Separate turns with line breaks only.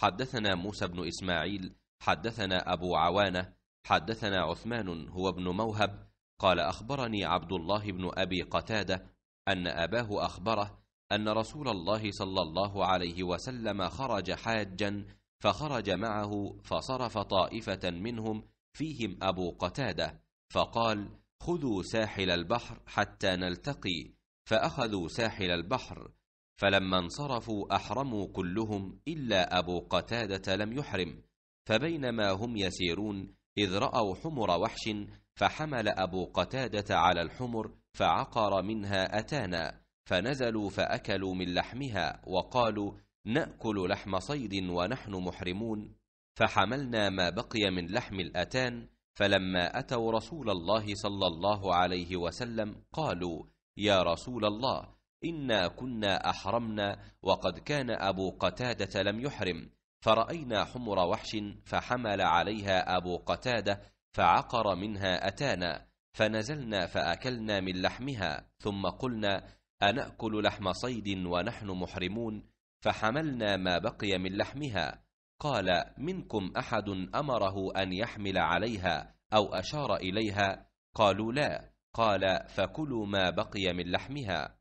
حدثنا موسى بن إسماعيل
حدثنا أبو عوانة حدثنا عثمان هو ابن موهب قال أخبرني عبد الله بن أبي قتادة أن أباه أخبره أن رسول الله صلى الله عليه وسلم خرج حاجا فخرج معه فصرف طائفة منهم فيهم أبو قتادة فقال خذوا ساحل البحر حتى نلتقي فأخذوا ساحل البحر فلما انصرفوا أحرموا كلهم إلا أبو قتادة لم يحرم فبينما هم يسيرون إذ رأوا حمر وحش فحمل أبو قتادة على الحمر فعقر منها أتانا فنزلوا فأكلوا من لحمها وقالوا نأكل لحم صيد ونحن محرمون فحملنا ما بقي من لحم الأتان فلما أتوا رسول الله صلى الله عليه وسلم قالوا يا رسول الله إنا كنا أحرمنا وقد كان أبو قتادة لم يحرم فرأينا حمر وحش فحمل عليها أبو قتادة فعقر منها أتانا فنزلنا فأكلنا من لحمها ثم قلنا أنأكل لحم صيد ونحن محرمون فحملنا ما بقي من لحمها قال منكم أحد أمره أن يحمل عليها أو أشار إليها قالوا لا
قال فكلوا ما بقي من لحمها